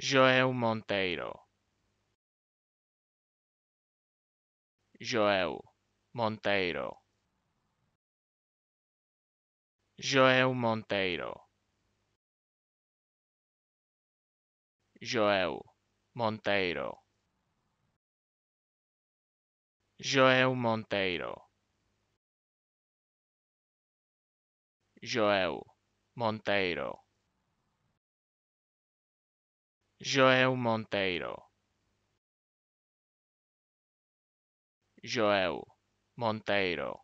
Joel Monteiro Joel Monteiro Joel Monteiro Joel Monteiro Joel Monteiro Joel Monteiro Joel Monteiro. Joel Monteiro.